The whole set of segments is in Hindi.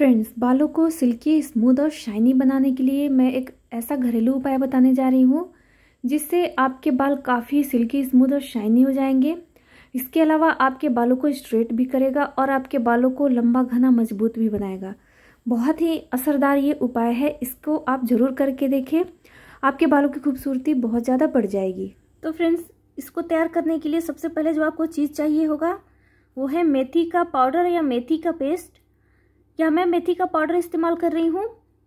फ्रेंड्स बालों को सिल्की स्मूथ और शाइनी बनाने के लिए मैं एक ऐसा घरेलू उपाय बताने जा रही हूँ जिससे आपके बाल काफ़ी सिल्की स्मूथ और शाइनी हो जाएंगे इसके अलावा आपके बालों को स्ट्रेट भी करेगा और आपके बालों को लंबा घना मजबूत भी बनाएगा बहुत ही असरदार ये उपाय है इसको आप ज़रूर करके देखें आपके बालों की खूबसूरती बहुत ज़्यादा बढ़ जाएगी तो फ्रेंड्स इसको तैयार करने के लिए सबसे पहले जो आपको चीज़ चाहिए होगा वो है मेथी का पाउडर या मेथी का पेस्ट क्या मैं मेथी का पाउडर इस्तेमाल कर रही हूँ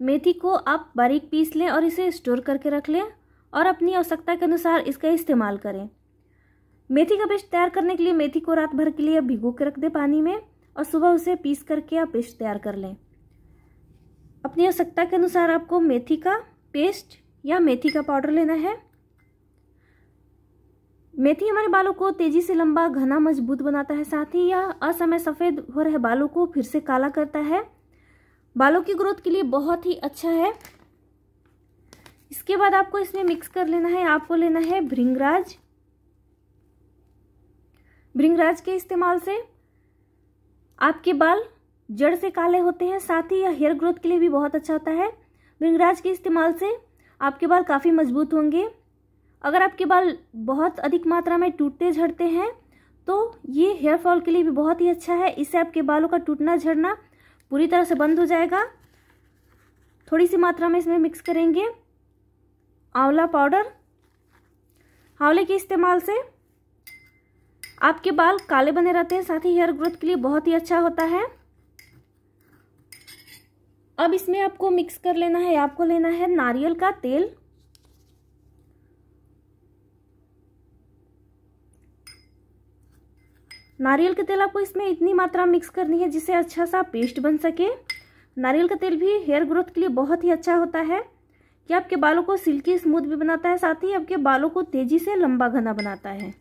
मेथी को आप बारीक पीस लें और इसे स्टोर करके रख लें और अपनी आवश्यकता के अनुसार इसका इस्तेमाल करें मेथी का पेस्ट तैयार करने के लिए मेथी को रात भर के लिए भिगो के रख दें पानी में और सुबह उसे पीस करके आप पेस्ट तैयार कर लें अपनी आवश्यकता के अनुसार आपको मेथी का पेस्ट या मेथी का पाउडर लेना है मेथी हमारे बालों को तेजी से लंबा घना मजबूत बनाता है साथ ही यह असमय सफ़ेद हो रहे बालों को फिर से काला करता है बालों की ग्रोथ के लिए बहुत ही अच्छा है इसके बाद आपको इसमें मिक्स कर लेना है आपको लेना है भृंगराज भृंगराज के इस्तेमाल से आपके बाल जड़ से काले होते हैं साथ ही यह हेयर ग्रोथ के लिए भी बहुत अच्छा होता है भृंगराज के इस्तेमाल से आपके बाल काफ़ी मजबूत होंगे अगर आपके बाल बहुत अधिक मात्रा में टूटते झड़ते हैं तो ये हेयर फॉल के लिए भी बहुत ही अच्छा है इससे आपके बालों का टूटना झड़ना पूरी तरह से बंद हो जाएगा थोड़ी सी मात्रा में इसमें मिक्स करेंगे आंवला पाउडर आंवले के इस्तेमाल से आपके बाल काले बने रहते हैं साथ ही हेयर ग्रोथ के लिए बहुत ही अच्छा होता है अब इसमें आपको मिक्स कर लेना है आपको लेना है नारियल का तेल नारियल का तेल आपको इसमें इतनी मात्रा मिक्स करनी है जिससे अच्छा सा पेस्ट बन सके नारियल का तेल भी हेयर ग्रोथ के लिए बहुत ही अच्छा होता है कि आपके बालों को सिल्की स्मूथ भी बनाता है साथ ही आपके बालों को तेजी से लंबा घना बनाता है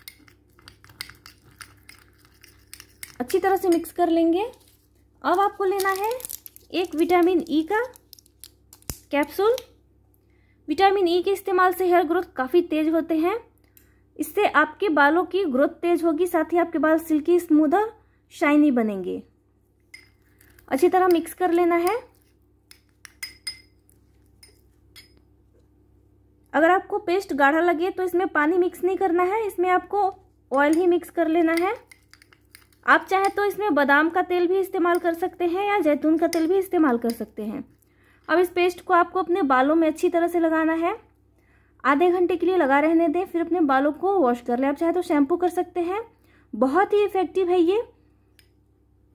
अच्छी तरह से मिक्स कर लेंगे अब आपको लेना है एक विटामिन ई e का कैप्सूल विटामिन ई e के इस्तेमाल से हेयर ग्रोथ काफ़ी तेज होते हैं इससे आपके बालों की ग्रोथ तेज होगी साथ ही आपके बाल सिल्की स्मूद और शाइनी बनेंगे अच्छी तरह मिक्स कर लेना है अगर आपको पेस्ट गाढ़ा लगे तो इसमें पानी मिक्स नहीं करना है इसमें आपको ऑयल ही मिक्स कर लेना है आप चाहे तो इसमें बादाम का तेल भी इस्तेमाल कर सकते हैं या जैतून का तेल भी इस्तेमाल कर सकते हैं अब इस पेस्ट को आपको अपने बालों में अच्छी तरह से लगाना है आधे घंटे के लिए लगा रहने दें फिर अपने बालों को वॉश कर लें आप चाहे तो शैम्पू कर सकते हैं बहुत ही इफेक्टिव है ये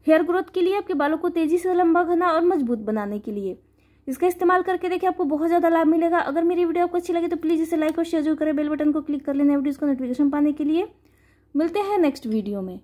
हेयर ग्रोथ के लिए आपके बालों को तेजी से लंबा घना और मजबूत बनाने के लिए इसका इस्तेमाल करके देखिए आपको बहुत ज़्यादा लाभ मिलेगा अगर मेरी वीडियो आपको अच्छी लगे तो प्लीज़ इसे लाइक और शेयर जरूर करें बेल बटन को क्लिक कर लेना वीडियो को नोटिफिकेशन पाने के लिए मिलते हैं नेक्स्ट वीडियो में